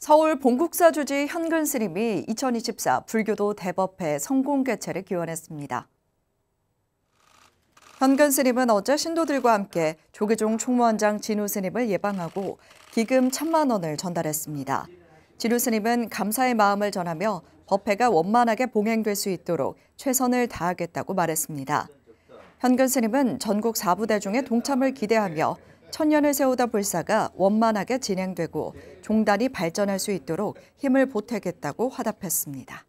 서울 봉국사 주지 현근 스님이 2024 불교도 대법회 성공 개최를 기원했습니다. 현근 스님은 어제 신도들과 함께 조계종 총무원장 진우 스님을 예방하고 기금 천만 원을 전달했습니다. 진우 스님은 감사의 마음을 전하며 법회가 원만하게 봉행될 수 있도록 최선을 다하겠다고 말했습니다. 현근 스님은 전국 사부대중의 동참을 기대하며 천년을 세우다 불사가 원만하게 진행되고 종단이 발전할 수 있도록 힘을 보태겠다고 화답했습니다.